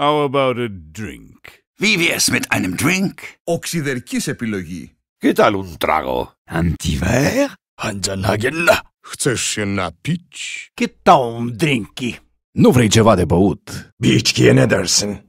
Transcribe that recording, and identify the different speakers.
Speaker 1: How about a drink? Wie mit einem Drink? Οξυδερκής επιλογή. ¿Qué tal un trago?
Speaker 2: Antiver?
Speaker 1: Hanjanhagen? Chcesz się
Speaker 2: napić? ¿Qué tal un drinki? Nu vrei ceva de băut? Bici,